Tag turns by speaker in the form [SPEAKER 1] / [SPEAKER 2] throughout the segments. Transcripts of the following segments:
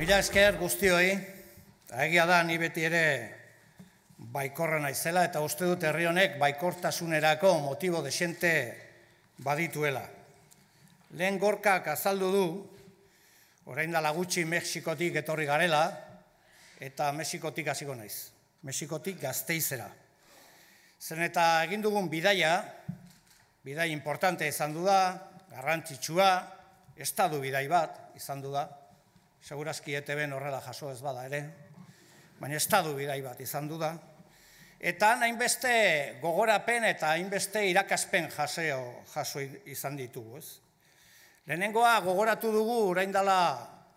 [SPEAKER 1] Mila esker guztioi, egia da ni beti ere baikorra naizela eta uste dut herri honek baikortasunerako motibo xente badituela. Lehen gorkak azaldu du, orain da lagutxi Mexikotik etorri garela, eta Mexikotik hasiko naiz. Mexikotik gazteizera. Zen eta egin dugun bidaia, bidaia importante izan du da, garrantzitsua, estadu bidai bat izan du da, segurazki ETVen horrela jaso ez bada ere, baina estadu bidai bat izan du da. Eta hainbeste gogorapen eta hainbeste irakaspen jaseo jaso izan ditugu, ez? Lehenengoa gogoratu dugu urain dela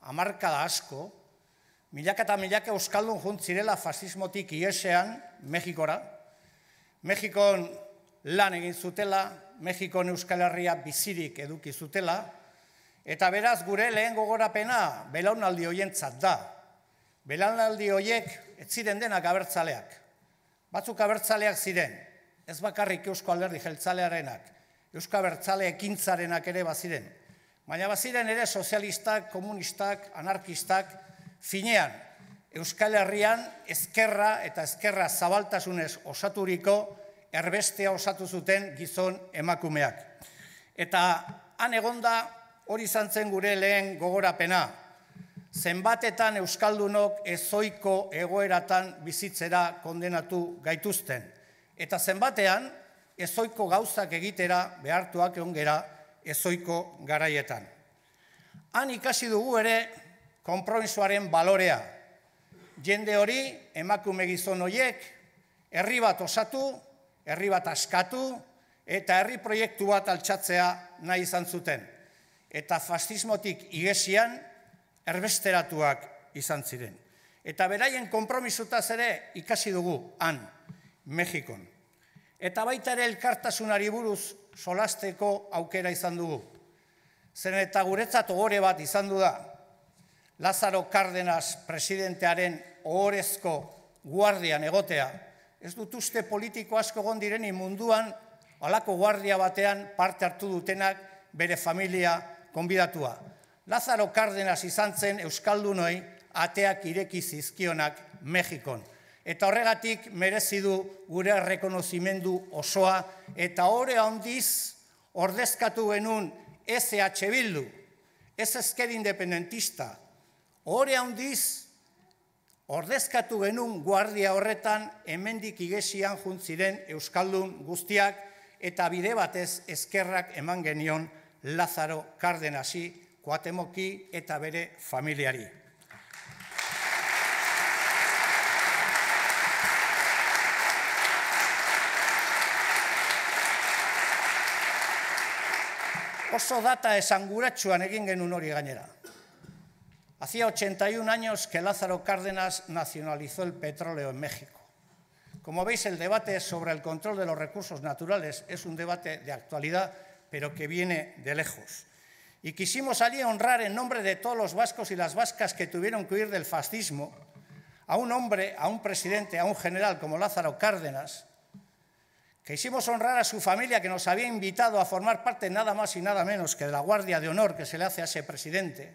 [SPEAKER 1] amarka da asko, milaka eta milaka euskaldun juntzirela fasismotik iesean, Mexikora. Mexikon lan egin zutela, Mexikon Euskal Herria bizirik eduki zutela, Eta beraz gure lehen gogorapena belaunaldi hoientzat da. Belaunaldi hoiek ez ziren denak abertzaleak. Batzuk abertzaleak ziren, ez bakarrik Eusko Alderdi Jeltzalearenak, Eusko Abertzale ekintzarenak ere baziren. Baina baziren ere sozialistak, komunistak, anarkistak, finean, Euskal Herrian ezkerra eta ezkerra zabaltasunez osaturiko erbestea osatu zuten gizon emakumeak. Eta han egonda, Hori izan zen gure lehen gogorapena. Zenbatetan Euskaldunok ezoiko egoeratan bizitzera kondenatu gaituzten. Eta zenbatean, ezoiko gauzak egitera behartuak ongera ezoiko garaietan. Han ikasi dugu ere konpromisoaren balorea. Jende hori, emakume gizon hoiek, herri bat osatu, herri bat askatu, eta herri proiektu bat altxatzea nahi izan zuten eta fascismotik igesian erbesteratuak izan ziren. Eta beraien konpromisutaz ere ikasi dugu han, Mexikon. Eta baita ere elkartasunari buruz solasteko aukera izan dugu. Zen eta guretzat ogore bat izan du da. Lazaro Cardenas presidentearen ohorezko guardian egotea. Ez dut uste politiko asko gondiren munduan alako guardia batean parte hartu dutenak bere familia konbidatua. Lazaro Cárdenas izan zen Euskaldunoi ateak ireki zizkionak Mexikon. Eta horregatik merezi du gure rekonozimendu osoa eta ore handiz ordezkatu genun SH Bildu, ez ezker independentista. Ore handiz ordezkatu genun guardia horretan hemendik igesian juntziren Euskaldun guztiak eta bide batez eskerrak eman genion Lázaro Cárdenasi, Kuatemoki eta bere familiari. Oso data esanguratsuan egin genuen hori gainera. Hacía 81 años que Lázaro Cárdenas nacionalizó el petróleo en México. Como veis, el debate sobre el control de los recursos naturales es un debate de actualidad, pero que viene de lejos. Y quisimos allí honrar en nombre de todos los vascos y las vascas que tuvieron que huir del fascismo a un hombre, a un presidente, a un general como Lázaro Cárdenas. que Quisimos honrar a su familia que nos había invitado a formar parte nada más y nada menos que de la Guardia de Honor que se le hace a ese presidente.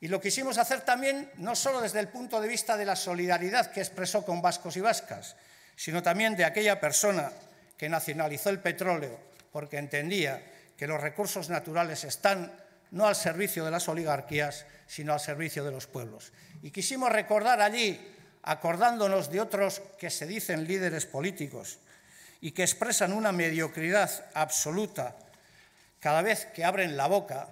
[SPEAKER 1] Y lo quisimos hacer también no solo desde el punto de vista de la solidaridad que expresó con vascos y vascas, sino también de aquella persona que nacionalizó el petróleo porque entendía que los recursos naturales están no al servicio de las oligarquías, sino al servicio de los pueblos. Y quisimos recordar allí, acordándonos de otros que se dicen líderes políticos y que expresan una mediocridad absoluta cada vez que abren la boca,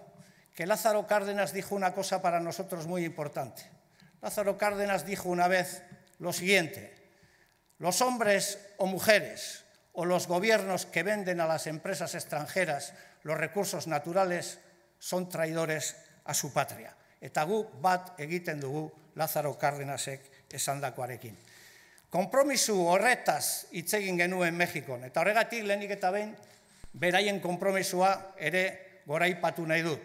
[SPEAKER 1] que Lázaro Cárdenas dijo una cosa para nosotros muy importante. Lázaro Cárdenas dijo una vez lo siguiente, los hombres o mujeres o los gobiernos que venden a las empresas extranjeras los recursos naturales son traidores a su patria. Eta gu bat egiten dugu Lázaro Cárdenasek esan dakoarekin. Kompromisu horretaz itzegin genuen Mexikon. Eta horregatik lehenik eta behin, beraien kompromisua ere goraipatu nahi dut.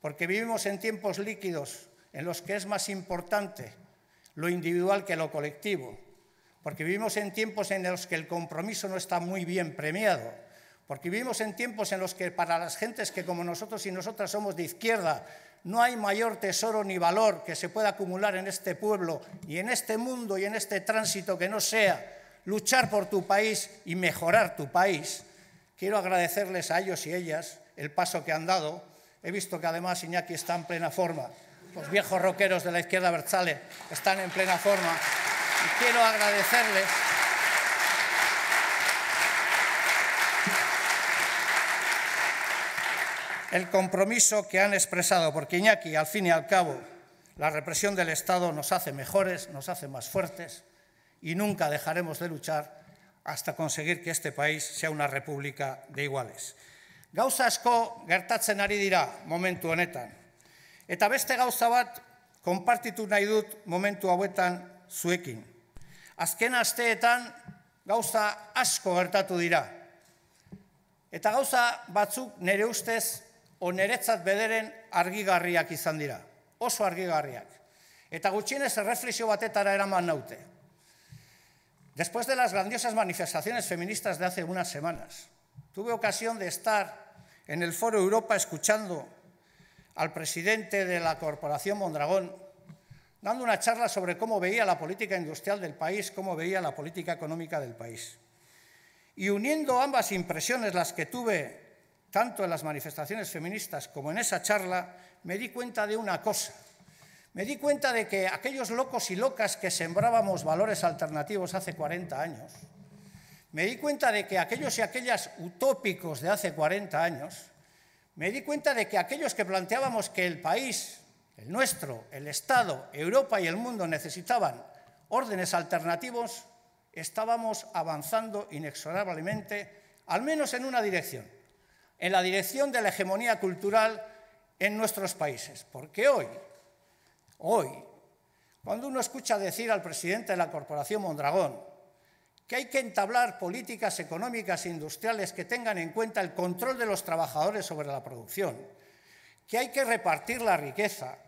[SPEAKER 1] Porque vivimos en tiempos líquidos en los que es más importante lo individual que lo colectivo. porque vivimos en tiempos en los que el compromiso no está muy bien premiado, porque vivimos en tiempos en los que para las gentes que como nosotros y nosotras somos de izquierda, no hay mayor tesoro ni valor que se pueda acumular en este pueblo y en este mundo y en este tránsito que no sea luchar por tu país y mejorar tu país. Quiero agradecerles a ellos y ellas el paso que han dado. He visto que además Iñaki está en plena forma. Los viejos roqueros de la izquierda Berzale están en plena forma. Y quiero agradecerles. el compromiso que han expresado, porque Iñaki, al fin y al cabo, la represión del Estado nos hace mejores, nos hace más fuertes y nunca dejaremos de luchar hasta conseguir que este país sea una república de iguales. Gauza asko gertatzen ari dira momentu honetan. Eta beste gauza bat azken asteetan gauza asko gertatu dira. Eta gauza batzuk nere ustez o bederen argigarriak izan dira. Oso argigarriak. Eta gutxienez erreflexio batetara eraman naute. Después de las grandiosas manifestaciones feministas de hace unas semanas, tuve ocasión de estar en el Foro Europa escuchando al presidente de la Corporación Mondragón, dando una charla sobre cómo veía la política industrial del país, cómo veía la política económica del país. Y uniendo ambas impresiones, las que tuve tanto en las manifestaciones feministas como en esa charla, me di cuenta de una cosa. Me di cuenta de que aquellos locos y locas que sembrábamos valores alternativos hace 40 años, me di cuenta de que aquellos y aquellas utópicos de hace 40 años, me di cuenta de que aquellos que planteábamos que el país el nuestro, el Estado, Europa y el mundo necesitaban órdenes alternativos, estábamos avanzando inexorablemente, al menos en una dirección, en la dirección de la hegemonía cultural en nuestros países. Porque hoy, hoy, cuando uno escucha decir al presidente de la Corporación Mondragón que hay que entablar políticas económicas e industriales que tengan en cuenta el control de los trabajadores sobre la producción, que hay que repartir la riqueza,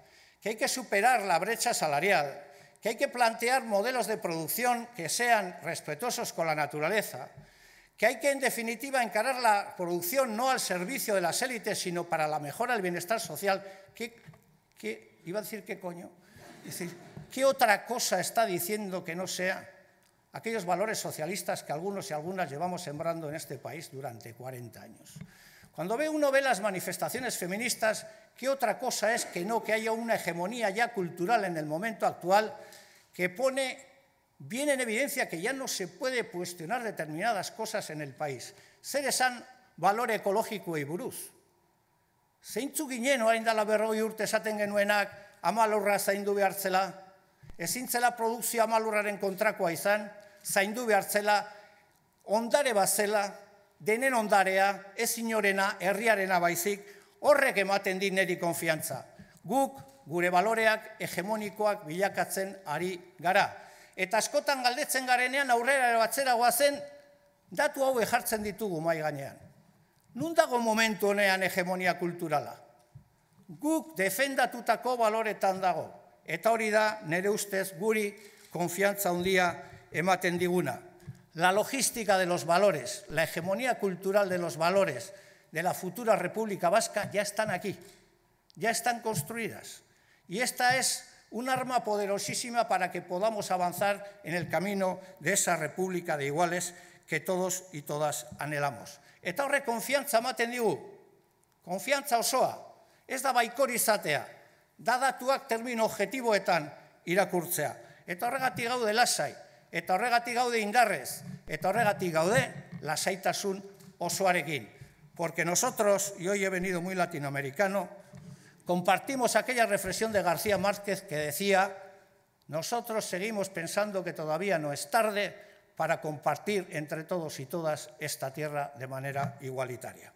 [SPEAKER 1] que hay que superar la brecha salarial, que hay que plantear modelos de producción que sean respetuosos con la naturaleza, que hay que, en definitiva, encarar la producción no al servicio de las élites, sino para la mejora del bienestar social. ¿Qué, iba a decir qué coño? ¿qué otra cosa está diciendo que no sea aquellos valores socialistas que algunos y algunas llevamos sembrando en este país durante 40 años? Cuando ve uno ve las manifestaciones feministas, ¿qué otra cosa es que no que haya una hegemonía ya cultural en el momento actual que pone bien en evidencia que ya no se puede cuestionar determinadas cosas en el país? Zer esan balore ekologikoei buruz? Zeintzu ginen orain dela y urte esaten genuenak amalurra zaindu se producción produce a produkzio amalurraren kontrakoa izan, zaindu behartzela, Arcela ondare bat denen ondarea, ez inorena, herriarena baizik, horrek ematen dit neri konfiantza. Guk, gure baloreak, hegemonikoak bilakatzen ari gara. Eta askotan galdetzen garenean aurrera batzera guazen, datu hau ejartzen ditugu mai gainean. Nundago momentu honean hegemonia kulturala? Guk defendatutako baloretan dago. Eta hori da, nire ustez, guri konfiantza handia ematen diguna. la logística de los valores, la hegemonía cultural de los valores de la futura República Vasca ya están aquí, ya están construidas. Y esta es un arma poderosísima para que podamos avanzar en el camino de esa República de Iguales que todos y todas anhelamos. Eta horre Confianza, ematen osoa, ez da baikor izatea, dadatuak termino objetiboetan irakurtzea. Eta horregatik gaude lasai, eta horregatik gaude indarrez, eta horregatik gaude lasaitasun osoarekin. Porque nosotros, y hoy he venido muy latinoamericano, compartimos aquella reflexión de García Márquez que decía, nosotros seguimos pensando que todavía no es tarde para compartir entre todos y todas esta tierra de manera igualitaria.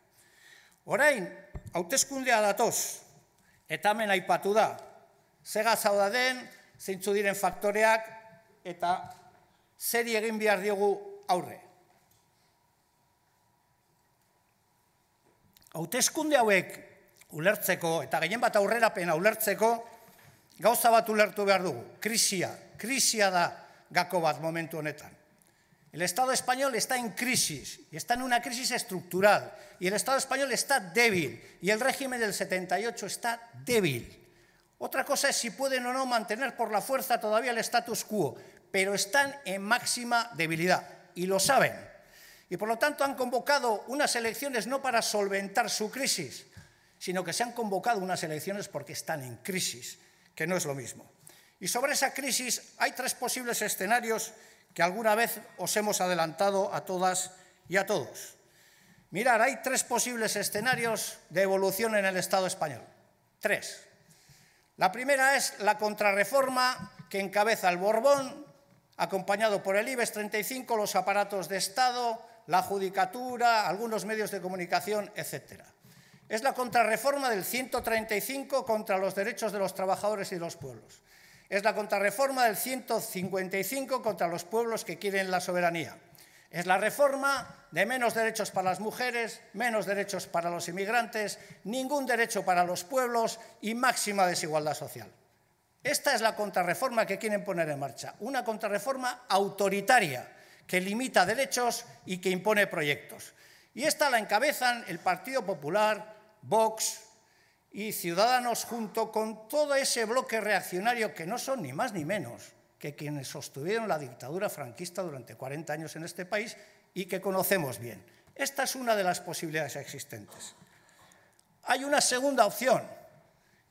[SPEAKER 1] Orain, hauteskundea datoz, eta hemen aipatu da, zega zaudaden, zeintzu diren faktoreak, eta zer egin behar diogu aurre. Hautezkunde hauek ulertzeko eta gehien bat aurrerapena ulertzeko gauza bat ulertu behar dugu. Krisia, krisia da gako bat momentu honetan. El Estado español está en crisis, y está en una crisis estructural, y el Estado español está débil, y el régimen del 78 está débil. Otra cosa es si pueden o no mantener por la fuerza todavía el status quo, pero están en máxima debilidad y lo saben. Y por lo tanto han convocado unas elecciones no para solventar su crisis, sino que se han convocado unas elecciones porque están en crisis, que no es lo mismo. Y sobre esa crisis hay tres posibles escenarios que alguna vez os hemos adelantado a todas y a todos. Mirar, hay tres posibles escenarios de evolución en el Estado español. Tres. La primera es la contrarreforma que encabeza el Borbón acompañado por el IBEX 35, los aparatos de Estado, la judicatura, algunos medios de comunicación, etc. Es la contrarreforma del 135 contra los derechos de los trabajadores y los pueblos. Es la contrarreforma del 155 contra los pueblos que quieren la soberanía. Es la reforma de menos derechos para las mujeres, menos derechos para los inmigrantes, ningún derecho para los pueblos y máxima desigualdad social. Esta es la contrarreforma que quieren poner en marcha, una contrarreforma autoritaria que limita derechos y que impone proyectos. Y esta la encabezan el Partido Popular, Vox y Ciudadanos junto con todo ese bloque reaccionario que no son ni más ni menos que quienes sostuvieron la dictadura franquista durante 40 años en este país y que conocemos bien. Esta es una de las posibilidades existentes. Hay una segunda opción,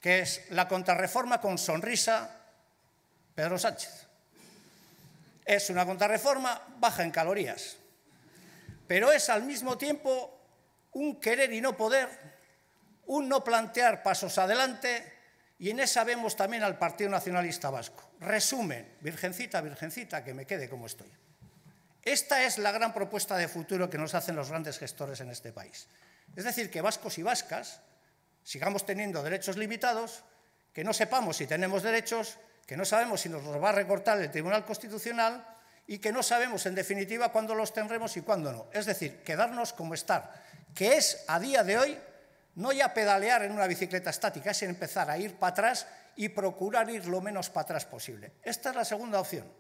[SPEAKER 1] que es la contrarreforma con sonrisa Pedro Sánchez. Es una contrarreforma baja en calorías, pero es al mismo tiempo un querer y no poder, un no plantear pasos adelante, y en esa vemos también al Partido Nacionalista Vasco. Resumen, virgencita, virgencita, que me quede como estoy. Esta es la gran propuesta de futuro que nos hacen los grandes gestores en este país. Es decir, que vascos y vascas sigamos teniendo derechos limitados, que no sepamos si tenemos derechos, que no sabemos si nos los va a recortar el Tribunal Constitucional y que no sabemos, en definitiva, cuándo los tendremos y cuándo no. Es decir, quedarnos como estar, que es, a día de hoy, no ya pedalear en una bicicleta estática, es empezar a ir para atrás y procurar ir lo menos para atrás posible. Esta es la segunda opción.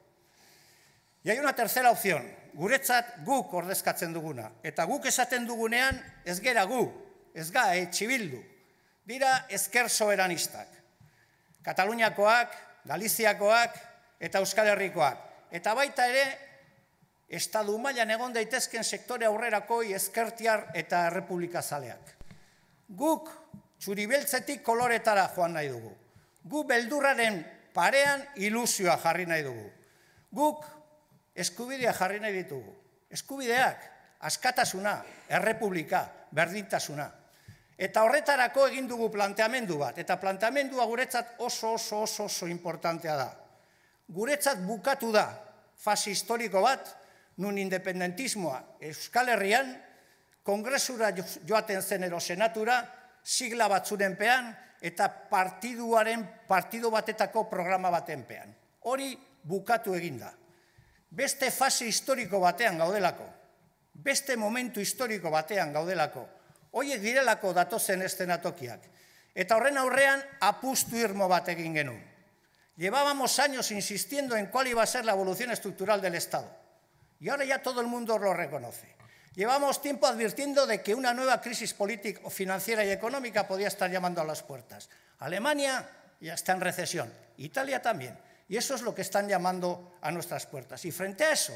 [SPEAKER 1] Y hay una tercera opción, guretzat guk ordezkatzen duguna. Eta guk esaten dugunean gu, ez ga eh, dira ezker soberanistak. Kataluniakoak, Galiziakoak eta Euskal Herrikoak. Eta baita ere, estadu mailan egon daitezken sektore aurrerakoi ezkertiar eta republika zaleak. Guk txuribeltzetik koloretara joan nahi dugu. Gu beldurraren parean ilusioa jarri nahi dugu. Guk eskubidea jarri nahi ditugu. Eskubideak, askatasuna, errepublika, berdintasuna. Eta horretarako egin dugu planteamendu bat, eta planteamendua guretzat oso oso oso oso importantea da. Guretzat bukatu da fase historiko bat, nun independentismoa Euskal Herrian, kongresura joaten zen ero senatura, sigla batzuren eta partiduaren partido batetako programa batenpean. Hori bukatu eginda. Beste fase historiko batean gaudelako, beste momentu historiko batean gaudelako, Oye, la datozen en Eta horren aurrean apustu irmo bat Llevábamos años insistiendo en cuál iba a ser la evolución estructural del Estado. Y ahora ya todo el mundo lo reconoce. Llevamos tiempo advirtiendo de que una nueva crisis política, financiera y económica podía estar llamando a las puertas. Alemania ya está en recesión, Italia también. Y eso es lo que están llamando a nuestras puertas. Y frente a eso,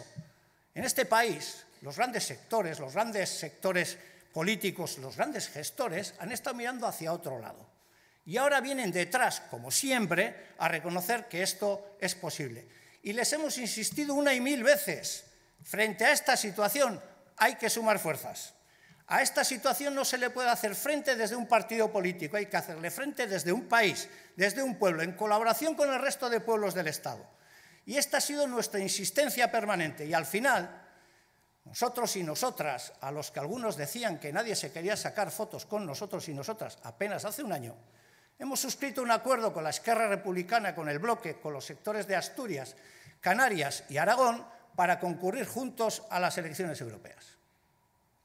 [SPEAKER 1] en este país, los grandes sectores, los grandes sectores políticos, los grandes gestores, han estado mirando hacia otro lado. Y ahora vienen detrás, como siempre, a reconocer que esto es posible. Y les hemos insistido una y mil veces, frente a esta situación hay que sumar fuerzas. A esta situación no se le puede hacer frente desde un partido político, hay que hacerle frente desde un país, desde un pueblo, en colaboración con el resto de pueblos del Estado. Y esta ha sido nuestra insistencia permanente. Y al final, nosotros y nosotras, a los que algunos decían que nadie se quería sacar fotos con nosotros y nosotras apenas hace un año, hemos suscrito un acuerdo con la Esquerra Republicana, con el bloque, con los sectores de Asturias, Canarias y Aragón para concurrir juntos a las elecciones europeas.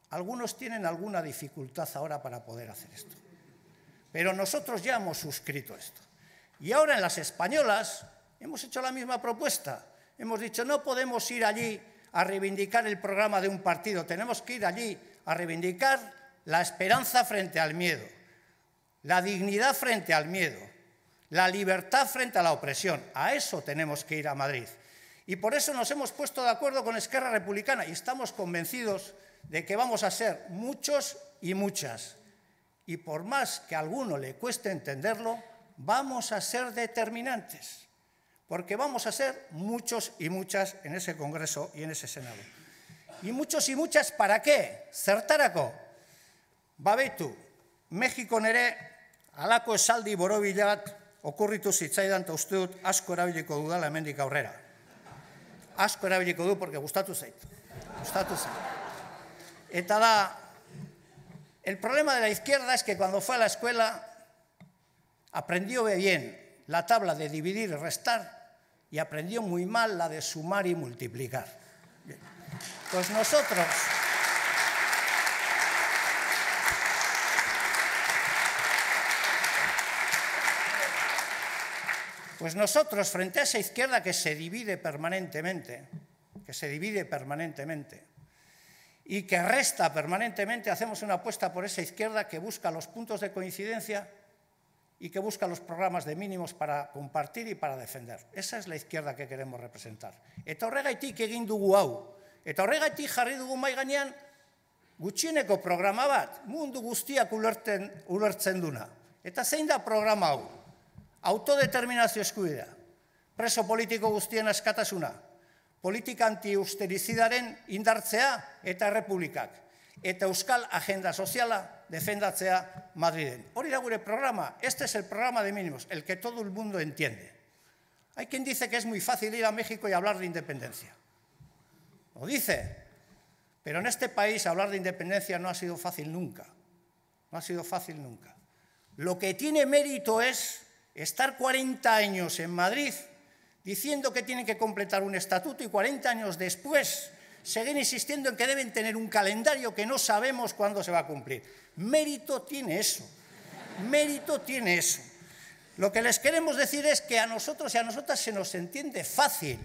[SPEAKER 1] Algunos tienen alguna dificultad ahora para poder hacer esto, pero nosotros ya hemos suscrito esto. Y ahora en las españolas hemos hecho la misma propuesta. Hemos dicho, no podemos ir allí a reivindicar el programa de un partido, tenemos que ir allí a reivindicar la esperanza frente al miedo, la dignidad frente al miedo, la libertad frente a la opresión. A eso tenemos que ir a Madrid. Y por eso nos hemos puesto de acuerdo con Esquerra Republicana y estamos convencidos de que vamos a ser muchos y muchas. Y por más que a alguno le cueste entenderlo, vamos a ser determinantes porque vamos a ser muchos y muchas en ese Congreso y en ese Senado. Y muchos y muchas para qué? Zertarako. Babetu, México Nere, alako esaldi borobilat okurritu zitzaidan ta uste dut asko erabiliko dudala hemendik aurrera. Asko erabiliko du, porque gustatu zait. Gustatu zait. Eta da, el problema de la izquierda es que cuando fue a la escuela aprendió bien la tabla de dividir y restar y aprendió muy mal la de sumar y multiplicar. Pues nosotros... Pues nosotros, frente a esa izquierda que se divide permanentemente, que se divide permanentemente y que resta permanentemente, hacemos una apuesta por esa izquierda que busca los puntos de coincidencia y que busca los programas de mínimos para compartir y para defender. Esa es la izquierda que queremos representar. Eta horregaitik egin dugu hau. Eta horregaitik jarri dugu maiganean gutxieneko programa bat mundu guztiak ulertzen ulertzen duna. Eta zein da programa hau? Autodeterminazio eskubidea. Preso politiko guztien askatasuna. Politika antiusterizidaren indartzea eta republikak. Eta euskal agenda soziala defendatzea Madriden. Hori da gure programa, este es el programa de mínimos, el que todo el mundo entiende. Hay quien dice que es muy fácil ir a México y hablar de independencia. Lo dice, pero en este país hablar de independencia no ha sido fácil nunca. No ha sido fácil nunca. Lo que tiene mérito es estar 40 años en Madrid diciendo que tienen que completar un estatuto y 40 años después Seguir insistiendo en que deben tener un calendario que no sabemos cuándo se va a cumplir. Mérito tiene eso. Mérito tiene eso. Lo que les queremos decir es que a nosotros y a nosotras se nos entiende fácil.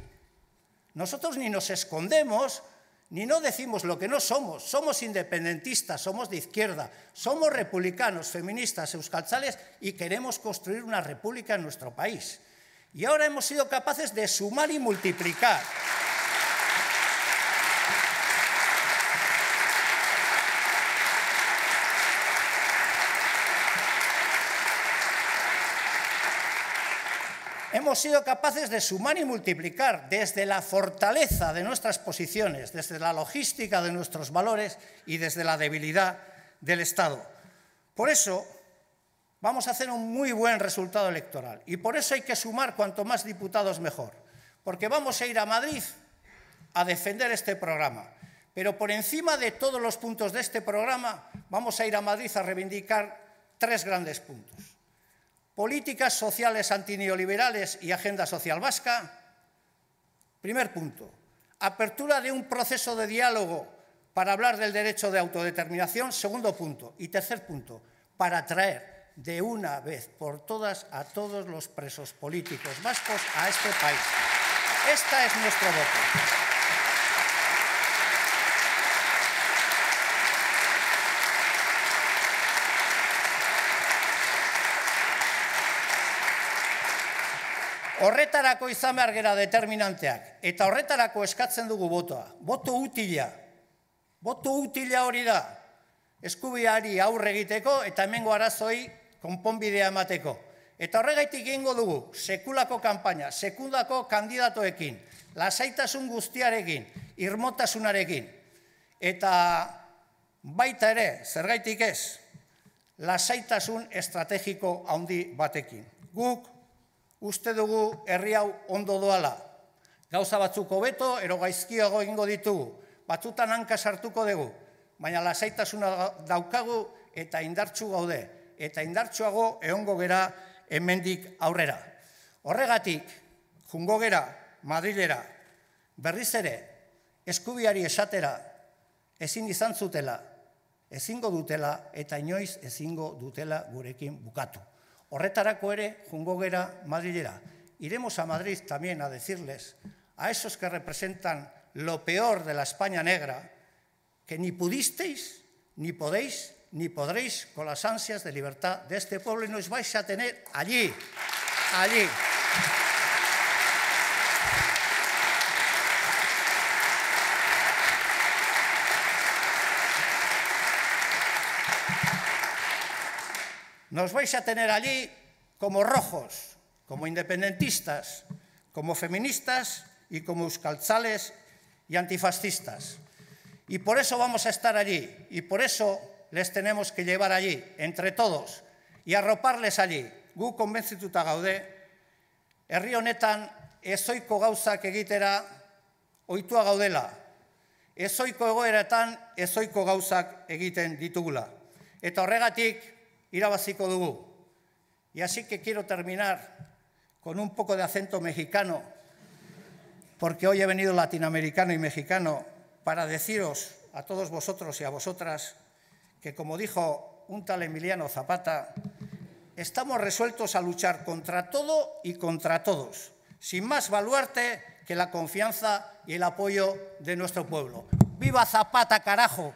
[SPEAKER 1] Nosotros ni nos escondemos, ni no decimos lo que no somos. Somos independentistas, somos de izquierda, somos republicanos, feministas, euskaltzales y queremos construir una república en nuestro país. Y ahora hemos sido capaces de sumar y multiplicar. hemos sido capaces de sumar y multiplicar desde la fortaleza de nuestras posiciones, desde la logística de nuestros valores y desde la debilidad del Estado. Por eso vamos a hacer un muy buen resultado electoral y por eso hay que sumar cuanto más diputados mejor, porque vamos a ir a Madrid a defender este programa. Pero por encima de todos los puntos de este programa vamos a ir a Madrid a reivindicar tres grandes puntos políticas sociales antineoliberales y agenda social vasca. Primer punto, apertura de un proceso de diálogo para hablar del derecho de autodeterminación. Segundo punto. Y tercer punto, para traer de una vez por todas a todos los presos políticos vascos a este país. Esta es nuestro voto. Horretarako izan behar gera determinanteak, eta horretarako eskatzen dugu botoa. Boto utila, boto utila hori da, eskubiari aurre egiteko eta emengo arazoi konponbidea emateko. Eta horregaitik ingo dugu, sekulako kampaina, sekundako kandidatoekin, lasaitasun guztiarekin, irmotasunarekin, eta baita ere, zergaitik ez, lasaitasun estrategiko handi batekin. guk, uste dugu herri hau ondo doala. Gauza batzuk hobeto, ero gaizkiago egingo ditugu, batzutan hanka sartuko dugu, baina lasaitasuna daukagu eta indartsu gaude, eta indartsuago eongo gera hemendik aurrera. Horregatik, jungo gera, Madrilera, berriz ere, eskubiari esatera, ezin izan zutela, ezingo dutela eta inoiz ezingo dutela gurekin bukatu. Horretarako ere, jungo gera Iremos a Madrid también a decirles a esos que representan lo peor de la España negra, que ni pudisteis, ni podéis, ni podréis con las ansias de libertad de este pueblo y nos vais a tener allí, allí. nos vais a tener allí como rojos, como independentistas, como feministas y como euskaltzales y antifascistas. Y por eso vamos a estar allí y por eso les tenemos que llevar allí, entre todos, y arroparles allí. Gu konbentzituta gaude, herri honetan ezoiko gauzak egitera oitua gaudela. Ezoiko egoeretan ezoiko gauzak egiten ditugula. Eta horregatik, irabaziko dugu. Y así que quiero terminar con un poco de acento mexicano, porque hoy he venido latinoamericano y mexicano para deciros a todos vosotros y a vosotras que, como dijo un tal Emiliano Zapata, estamos resueltos a luchar contra todo y contra todos, sin más baluarte que la confianza y el apoyo de nuestro pueblo. ¡Viva Zapata, carajo!